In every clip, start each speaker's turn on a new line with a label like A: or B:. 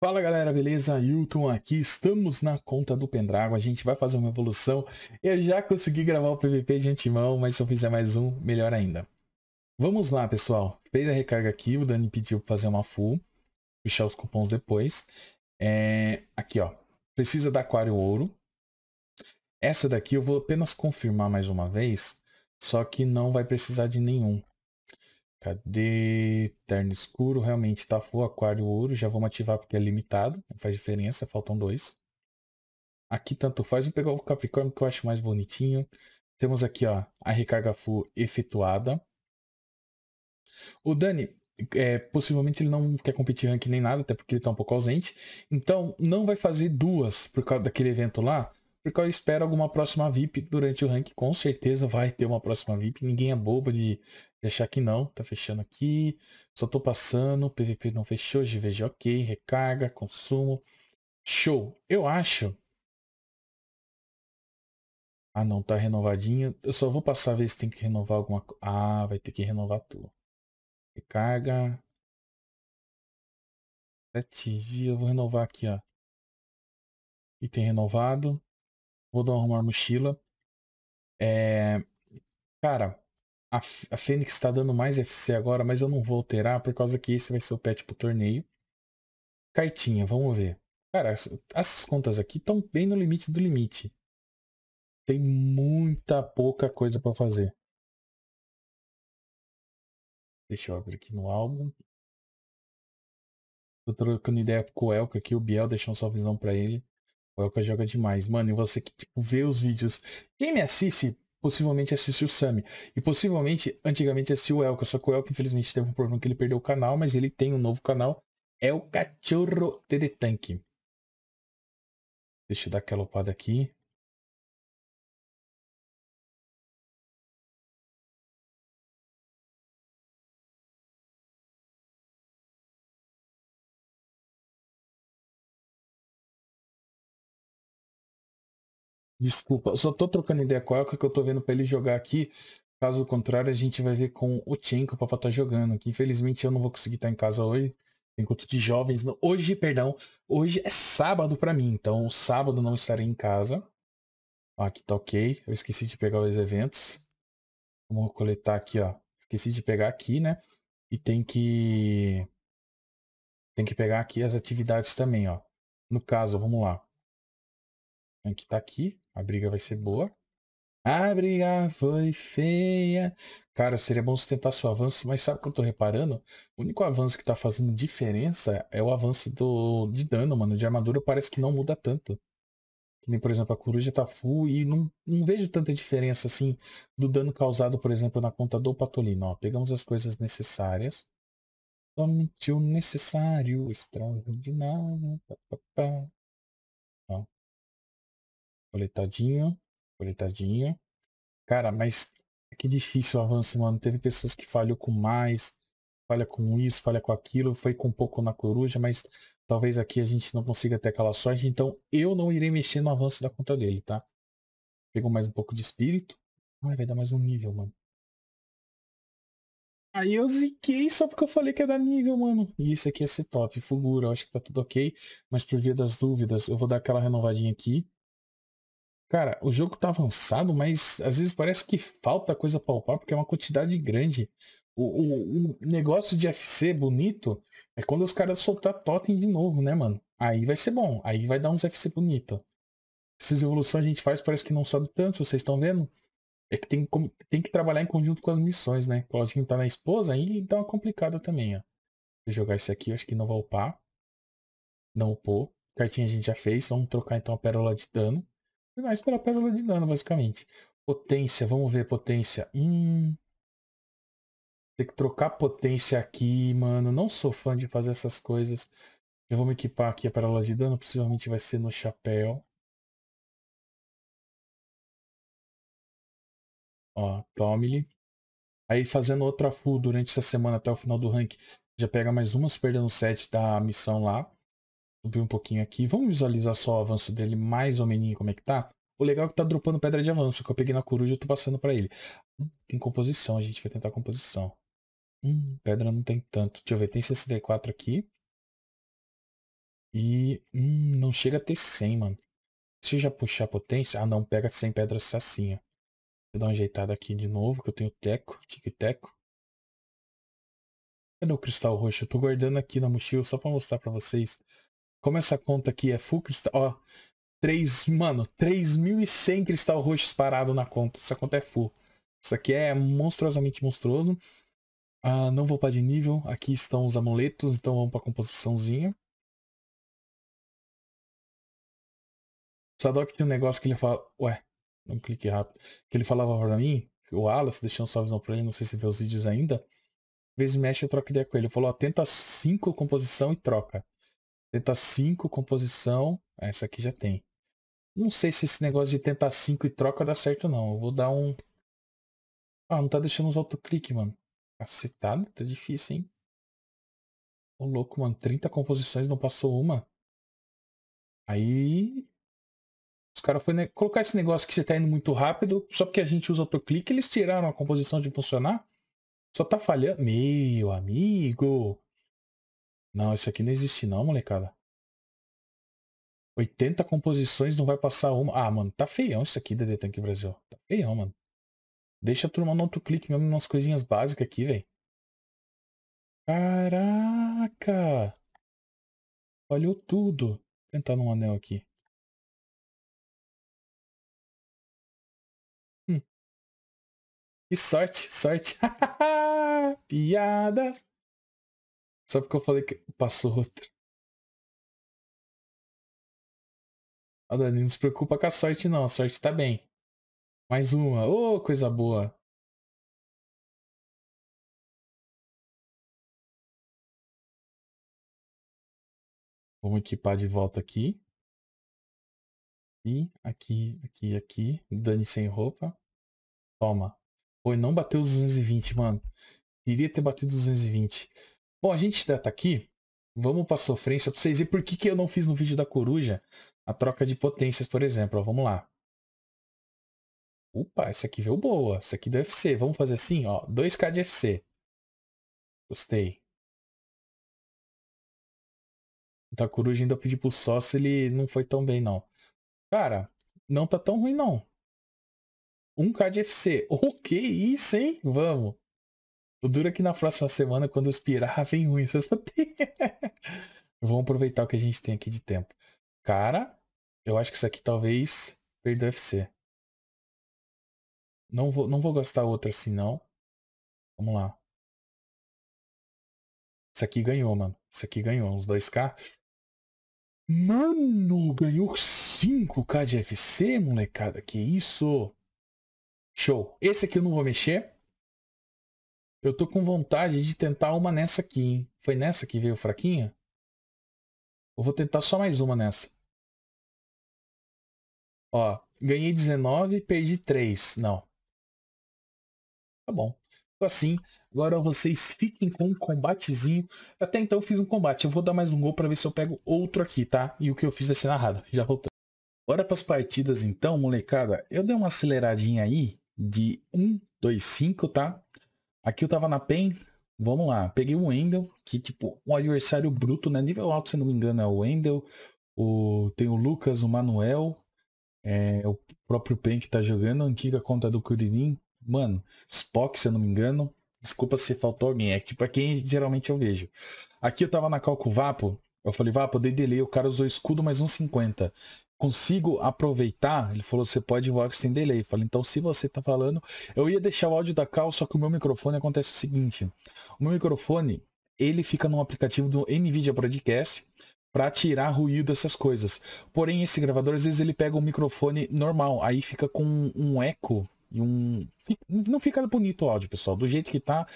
A: Fala galera, beleza? Hilton aqui, estamos na conta do Pendrago. a gente vai fazer uma evolução. Eu já consegui gravar o PVP de antemão, mas se eu fizer mais um, melhor ainda. Vamos lá pessoal, fez a recarga aqui, o Dani pediu para fazer uma full, puxar os cupons depois. É... Aqui ó, precisa da Aquário Ouro. Essa daqui eu vou apenas confirmar mais uma vez, só que não vai precisar de nenhum. Cadê terno escuro? Realmente, tá full aquário ouro. Já vamos ativar porque é limitado. Não faz diferença, faltam dois. Aqui tanto faz. Vou pegar o Capricórnio que eu acho mais bonitinho. Temos aqui ó, a recarga full efetuada. O Dani, é, possivelmente ele não quer competir rank nem nada, até porque ele está um pouco ausente. Então não vai fazer duas por causa daquele evento lá, porque eu espero alguma próxima VIP durante o rank. Com certeza vai ter uma próxima VIP. Ninguém é bobo de deixar que não. Tá fechando aqui. Só tô passando. PVP não fechou. GVG ok. Recarga, consumo. Show. Eu acho. Ah não, tá renovadinho. Eu só vou passar a ver se tem que renovar alguma coisa.
B: Ah, vai ter que renovar tudo. Recarga. Sete dias. Eu vou renovar aqui, ó. Item renovado
A: vou dar arrumar mochila. É... Cara, a, a Fênix está dando mais FC agora, mas eu não vou alterar por causa que esse vai ser o pet pro torneio. Cartinha, vamos ver. Cara, essas contas aqui estão bem no limite do limite. Tem muita pouca coisa para fazer.
B: Deixa eu abrir aqui no álbum.
A: Tô trocando ideia com o Elka aqui, o Biel deixou só visão para ele. É o Elka joga demais. Mano, e você que tipo, vê os vídeos. Quem me assiste, possivelmente assiste o Sami. E possivelmente, antigamente assistiu o Elka. Só que o Elka, infelizmente, teve um problema que ele perdeu o canal, mas ele tem um novo canal. É o Cachorro de Deixa eu dar aquela opada aqui. Desculpa, só tô trocando ideia com é o Elka que eu tô vendo pra ele jogar aqui. Caso contrário, a gente vai ver com o Tien que o papai tá jogando. Que infelizmente eu não vou conseguir estar em casa hoje. Enquanto de jovens. Não. Hoje, perdão, hoje é sábado para mim. Então, sábado não estarei em casa. Ah, aqui tá ok. Eu esqueci de pegar os eventos. Vamos coletar aqui, ó. Esqueci de pegar aqui, né? E tem que. Tem que pegar aqui as atividades também, ó. No caso, vamos lá. que tá aqui. A briga vai ser boa. A briga foi feia. Cara, seria bom sustentar seu avanço, mas sabe o que eu tô reparando? O único avanço que tá fazendo diferença é o avanço do, de dano, mano. De armadura parece que não muda tanto. nem, por exemplo, a coruja tá full e não, não vejo tanta diferença assim do dano causado, por exemplo, na conta do patolino. Ó, pegamos as coisas necessárias. Somente o necessário,
B: extraordinário. Pá, pá, pá.
A: Coletadinho. Coletadinho. Cara, mas que difícil o avanço, mano. Teve pessoas que falhou com mais, falha com isso, falha com aquilo, foi com um pouco na coruja, mas talvez aqui a gente não consiga ter aquela sorte. Então eu não irei mexer no avanço da conta dele, tá? Pegou mais um pouco de espírito. Ai, vai dar mais um nível, mano. Aí eu ziquei só porque eu falei que ia dar nível, mano. E isso aqui ia ser top. Fugura, eu acho que tá tudo ok. Mas por via das dúvidas, eu vou dar aquela renovadinha aqui. Cara, o jogo tá avançado, mas às vezes parece que falta coisa palpável, porque é uma quantidade grande. O, o, o, negócio de FC bonito é quando os caras soltar totem de novo, né, mano? Aí vai ser bom, aí vai dar uns FC bonito. Essas evoluções a gente faz, parece que não sobe tanto, vocês estão vendo? É que tem, tem que trabalhar em conjunto com as missões, né? Claudinho tá na esposa, aí dá então uma é complicada também, ó. Vou jogar esse aqui, acho que não vai upar. Não upou. Cartinha a gente já fez, vamos trocar então a pérola de dano. Foi mais pela pérola de dano, basicamente. Potência, vamos ver potência. Hum. Tem que trocar potência aqui, mano. Não sou fã de fazer essas coisas. Eu vou me equipar aqui a pérola de dano, possivelmente vai ser no chapéu.
B: Ó, tome-lhe.
A: Aí fazendo outra full durante essa semana até o final do rank, já pega mais uma super dano 7 da missão lá subir um pouquinho aqui. Vamos visualizar só o avanço dele mais ou menos como é que tá. O legal é que tá dropando pedra de avanço, que eu peguei na coruja e tô passando pra ele. Hum, tem composição, a gente vai tentar composição. Hum, pedra não tem tanto. Deixa eu ver, tem 64 aqui. E hum, não chega a ter 100, mano. Se eu já puxar a potência... Ah, não, pega 100 pedras sacinha. Deixa eu dar uma ajeitada aqui de novo, que eu tenho teco, tic-teco. Cadê o cristal roxo? Eu tô guardando aqui na mochila só pra mostrar pra vocês como essa conta aqui é full cristal, ó. 3, mano, 3.100 cristal roxo parado na conta. Essa conta é full. Isso aqui é monstruosamente monstruoso. Ah, não vou para de nível. Aqui estão os amuletos, então vamos para composiçãozinha.
B: Sadok tem um negócio que
A: ele fala. Ué, não clique rápido. Que ele falava pra mim, o Alas, deixou só salvezão visão pra ele, não sei se vê os vídeos ainda. Vez vezes mexe, eu troco ideia com ele. Ele falou: ó, tenta 5 composição e troca. Tenta 5, composição. É, essa aqui já tem. Não sei se esse negócio de tentar 5 e troca dá certo não. Eu vou dar um. Ah, não tá deixando os autoclique, mano. Cacetada, tá difícil, hein? Ô louco, mano. 30 composições, não passou uma. Aí. Os caras foram colocar esse negócio que você tá indo muito rápido, só porque a gente usa autoclique, eles tiraram a composição de funcionar. Só tá falhando. Meu amigo. Não, isso aqui não existe não, molecada. 80 composições, não vai passar uma. Ah, mano, tá feião isso aqui, DD Tank Brasil. Tá feião, mano. Deixa a turma no clique mesmo nas coisinhas básicas aqui, velho. Caraca!
B: Falhou tudo. Vou tentar num anel aqui. Hum. Que sorte, sorte. Piadas. Só porque eu falei que passou outro. Ah, Dani não se preocupa com a sorte, não. A sorte tá bem. Mais uma. Ô, oh, coisa boa. Vamos equipar de volta aqui. E aqui,
A: aqui, aqui. Dani sem roupa. Toma. Foi, não bateu os 220, mano. Queria ter batido 220. Bom, a gente já tá aqui. Vamos pra sofrência pra vocês verem por que, que eu não fiz no vídeo da coruja a troca de potências, por exemplo. Ó, vamos lá. Opa, esse aqui veio boa. Esse aqui do FC. Vamos fazer assim, ó.
B: 2k de FC. Gostei.
A: Da coruja ainda pedi pro sócio, ele não foi tão bem, não. Cara, não tá tão ruim, não. 1k de FC. O oh, que isso, hein? Vamos. O duro é que na próxima semana, quando expirar, vem um em Vamos aproveitar o que a gente tem aqui de tempo. Cara, eu acho que isso aqui talvez perda o UFC. Não vou, não vou gastar outra assim, não.
B: Vamos lá. Isso aqui ganhou, mano. Isso aqui ganhou uns
A: 2k. Mano, ganhou 5k de UFC, molecada. Que isso? Show. Esse aqui eu não vou mexer. Eu tô com vontade de tentar uma nessa aqui, hein? Foi nessa que veio fraquinha?
B: Eu vou tentar só mais uma nessa. Ó,
A: ganhei 19, perdi 3. Não. Tá bom. assim. Agora vocês fiquem com um combatezinho. Até então eu fiz um combate. Eu vou dar mais um gol para ver se eu pego outro aqui, tá? E o que eu fiz vai ser narrado. Já voltou. Bora para as partidas então, molecada. Eu dei uma aceleradinha aí de 1, 2, 5, tá? Aqui eu tava na PEN, vamos lá. Peguei o Wendel, que tipo, um adversário bruto, né? Nível alto, se não me engano, é o Wendel. O... Tem o Lucas, o Manuel. É... O próprio PEN que tá jogando. Antiga conta do Curirim. Mano, Spock, se eu não me engano. Desculpa se faltou alguém. É tipo, é quem geralmente eu vejo. Aqui eu tava na Calco Vapo. Eu falei, Vapo, dei delay. O cara usou escudo mais um 50 consigo aproveitar. Ele falou, você pode voar sem delay. Eu falei, então se você tá falando, eu ia deixar o áudio da cal, só que o meu microfone acontece o seguinte. O meu microfone, ele fica no aplicativo do NVIDIA Broadcast para tirar ruído dessas coisas. Porém, esse gravador, às vezes, ele pega um microfone normal, aí fica com um eco e um. Não fica bonito o áudio, pessoal. Do jeito que tá,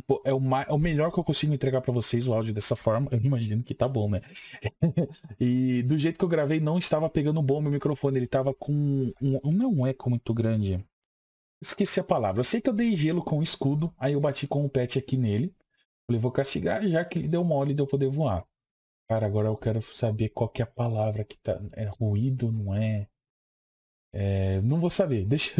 A: Tipo, é o, é o melhor que eu consigo entregar para vocês o áudio dessa forma. Eu imagino que tá bom, né? e do jeito que eu gravei, não estava pegando bom meu microfone. Ele tava com um, um, não um eco muito grande. Esqueci a palavra. Eu sei que eu dei gelo com o escudo, aí eu bati com o pet aqui nele. Falei, vou castigar, já que ele deu mole de eu poder voar. Cara, agora eu quero saber qual que é a palavra que tá. É ruído, não é? é não vou saber. Deixa.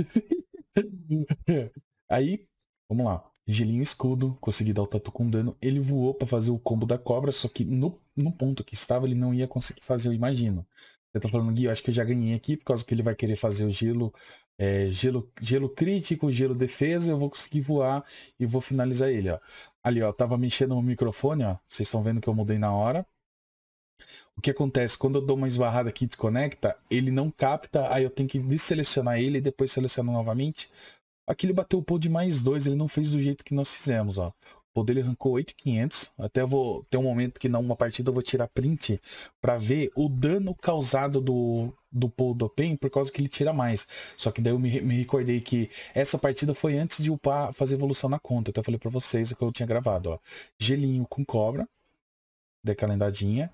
A: aí, vamos lá. Gelinho escudo, consegui dar o tatu com dano. Ele voou para fazer o combo da cobra, só que no, no ponto que estava ele não ia conseguir fazer, eu imagino. Você tá falando, Gui, eu acho que eu já ganhei aqui, por causa que ele vai querer fazer o gelo, é, gelo, gelo crítico, gelo defesa, eu vou conseguir voar e vou finalizar ele, ó. Ali, ó, tava mexendo no microfone, ó, vocês estão vendo que eu mudei na hora. O que acontece, quando eu dou uma esbarrada aqui desconecta, ele não capta, aí eu tenho que desselecionar ele e depois seleciono novamente Aqui ele bateu o pod de mais dois, ele não fez do jeito que nós fizemos, ó. O pool dele arrancou 8,500. Até vou ter um momento que numa partida eu vou tirar print para ver o dano causado do, do pool do Pen, por causa que ele tira mais. Só que daí eu me, me recordei que essa partida foi antes de upar, fazer evolução na conta. Até então falei para vocês é o que eu tinha gravado, ó. Gelinho com cobra, calendadinha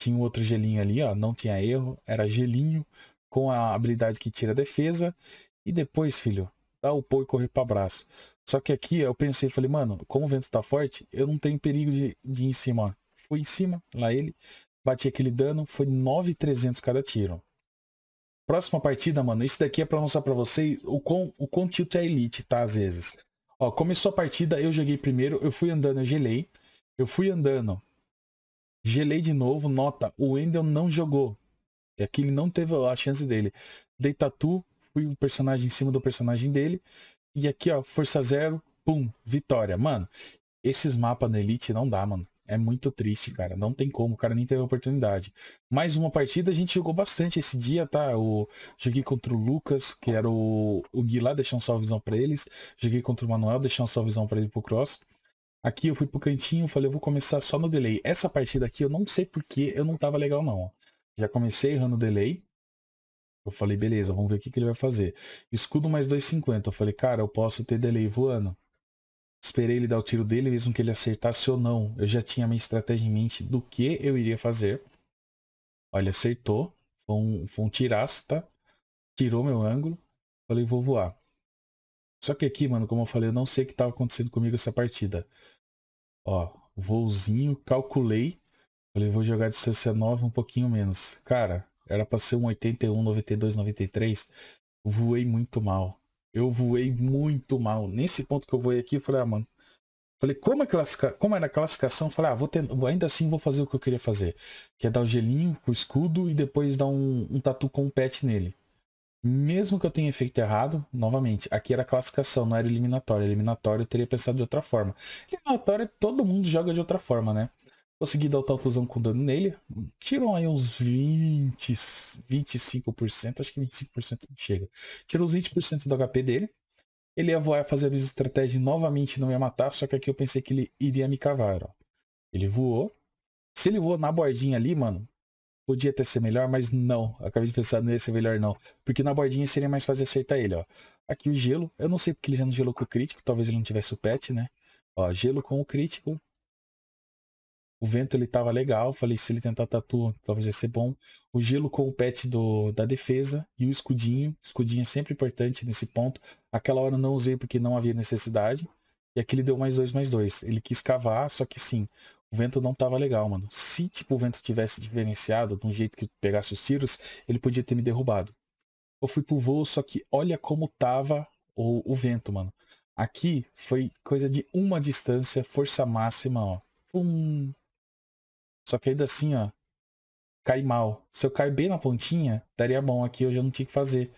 A: Tinha um outro gelinho ali, ó, não tinha erro. Era gelinho com a habilidade que tira defesa. E depois, filho, dar o pô e correr para braço. Só que aqui eu pensei, falei, mano, como o vento tá forte, eu não tenho perigo de, de ir em cima, Fui em cima, lá ele, bati aquele dano, foi 9,300 cada tiro. Próxima partida, mano, isso daqui é para mostrar para vocês o quão, o quão tilt é elite, tá, às vezes. Ó, começou a partida, eu joguei primeiro, eu fui andando, eu gelei. Eu fui andando, gelei de novo, nota, o Wendel não jogou. E aqui ele não teve a chance dele. Deitatu fui um personagem em cima do personagem dele. E aqui, ó, força zero, pum, vitória. Mano, esses mapas no Elite não dá, mano. É muito triste, cara. Não tem como. O cara nem teve oportunidade. Mais uma partida, a gente jogou bastante esse dia, tá? Eu joguei contra o Lucas, que era o, o Gui lá, deixei um salvezão pra eles. Joguei contra o Manuel, deixei um salvezão pra ele pro Cross. Aqui eu fui pro cantinho, falei, eu vou começar só no delay. Essa partida aqui, eu não sei porque eu não tava legal, não. Já comecei errando o delay. Eu falei, beleza, vamos ver o que, que ele vai fazer. Escudo mais 250. Eu falei, cara, eu posso ter delay voando. Esperei ele dar o tiro dele, mesmo que ele acertasse ou não. Eu já tinha minha estratégia em mente do que eu iria fazer. Olha, acertou. Foi um, foi um tiraço, tá? Tirou meu ângulo. Falei, vou voar. Só que aqui, mano, como eu falei, eu não sei o que estava acontecendo comigo essa partida. Ó, voozinho, calculei. Falei, vou jogar de cc 9 um pouquinho menos. Cara, era pra ser um 81, 92, 93. Voei muito mal. Eu voei muito mal. Nesse ponto que eu voei aqui, eu falei, ah, mano. Falei, como, é classica... como era a classificação? Falei, ah, vou ter... ainda assim vou fazer o que eu queria fazer. Que é dar o gelinho com o escudo e depois dar um, um tatu com um pet nele. Mesmo que eu tenha feito errado, novamente, aqui era classificação, não era eliminatória. Eliminatória eu teria pensado de outra forma. Eliminatória todo mundo joga de outra forma, né? Consegui dar o tal com dano nele. Tiram aí uns 20, 25%, acho que 25% não chega. Tirou uns 20% do HP dele. Ele ia voar, fazer a mesma estratégia e novamente não ia matar, só que aqui eu pensei que ele iria me cavar, ó. Ele voou. Se ele voou na bordinha ali, mano, podia até ser melhor, mas não. Acabei de pensar, não ia ser melhor não. Porque na bordinha seria mais fácil acertar ele, ó. Aqui o gelo, eu não sei porque ele já não gelou com o crítico, talvez ele não tivesse o pet, né? Ó, gelo com o crítico, o vento ele tava legal, falei, se ele tentar tatu, talvez vai ser bom. O gelo com o pet do, da defesa e o escudinho. Escudinho é sempre importante nesse ponto. Aquela hora não usei porque não havia necessidade. E aqui ele deu mais dois, mais dois. Ele quis cavar, só que sim, o vento não tava legal, mano. Se, tipo, o vento tivesse diferenciado de um jeito que pegasse os tiros, ele podia ter me derrubado. Eu fui pro voo, só que olha como tava o, o vento, mano. Aqui foi coisa de uma distância, força máxima, ó. Um, só que ainda assim, ó, cai mal. Se eu cair bem na pontinha, daria bom aqui, eu já não tinha que fazer.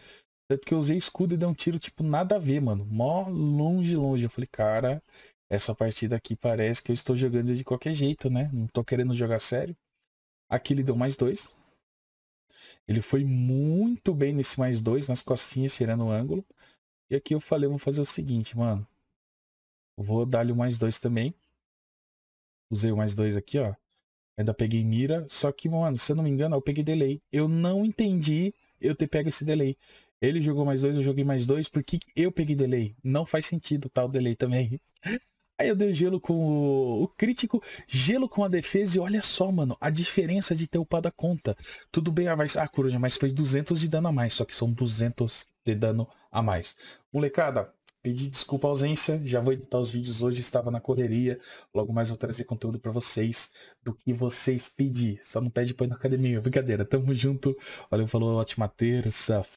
A: Tanto que eu usei escudo e dei um tiro, tipo, nada a ver, mano. Mó longe, longe. Eu falei, cara, essa partida aqui parece que eu estou jogando de qualquer jeito, né? Não tô querendo jogar sério. Aqui ele deu mais dois. Ele foi muito bem nesse mais dois, nas costinhas, tirando o ângulo. E aqui eu falei, vou fazer o seguinte, mano. Vou dar-lhe o mais dois também. Usei o mais dois aqui, ó. Ainda peguei mira, só que, mano, se eu não me engano, eu peguei delay. Eu não entendi eu ter pego esse delay. Ele jogou mais dois, eu joguei mais dois, porque eu peguei delay. Não faz sentido tal tá, delay também. Aí eu dei gelo com o... o, crítico, gelo com a defesa e olha só, mano, a diferença de ter upado a conta. Tudo bem, a vai, ah, coruja, mas fez 200 de dano a mais, só que são 200 de dano a mais. Molecada, Pedi desculpa a ausência, já vou editar os vídeos hoje, estava na correria. Logo mais vou trazer conteúdo para vocês do que vocês pedir. Só não pede pra ir na academia, brincadeira. Tamo junto. Valeu, falou, ótima terça.